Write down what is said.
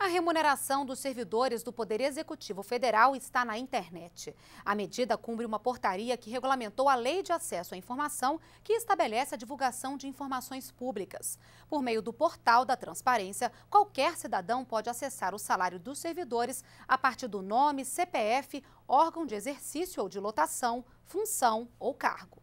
A remuneração dos servidores do Poder Executivo Federal está na internet. A medida cumpre uma portaria que regulamentou a Lei de Acesso à Informação, que estabelece a divulgação de informações públicas. Por meio do portal da transparência, qualquer cidadão pode acessar o salário dos servidores a partir do nome, CPF, órgão de exercício ou de lotação, função ou cargo.